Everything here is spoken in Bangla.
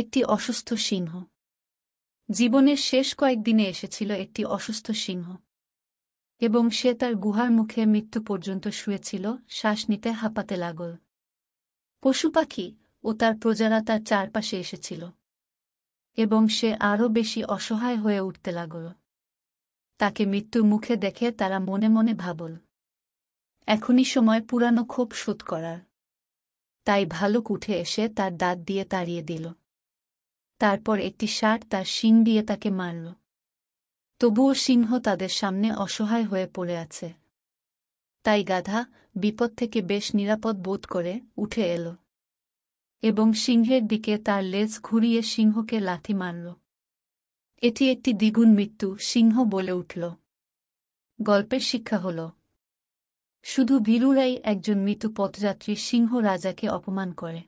একটি অসুস্থ সিংহ জীবনের শেষ কয়েকদিনে এসেছিল একটি অসুস্থ সিংহ এবং সে তার গুহার মুখে মৃত্যু পর্যন্ত শুয়েছিল শ্বাস নিতে হাঁপাতে লাগল পশু পাখি ও তার প্রজারা তার চারপাশে এসেছিল এবং সে আরও বেশি অসহায় হয়ে উঠতে লাগল তাকে মৃত্যুর মুখে দেখে তারা মনে মনে ভাবল এখনই সময় পুরানো ক্ষোভ শোধ করার তাই ভালুক উঠে এসে তার দাঁত দিয়ে তাড়িয়ে দিল তারপর একটি ষাট তার শিং দিয়ে তাকে মারল তবুও সিংহ তাদের সামনে অসহায় হয়ে পড়ে আছে তাই গাধা বিপদ থেকে বেশ নিরাপদ বোধ করে উঠে এল এবং সিংহের দিকে তার লেজ ঘুরিয়ে সিংহকে লাথি মারল এটি একটি দ্বিগুণ মৃত্যু সিংহ বলে উঠল গল্পের শিক্ষা হল শুধু ভীরুরাই একজন মৃত্যু পথযাত্রী সিংহ রাজাকে অপমান করে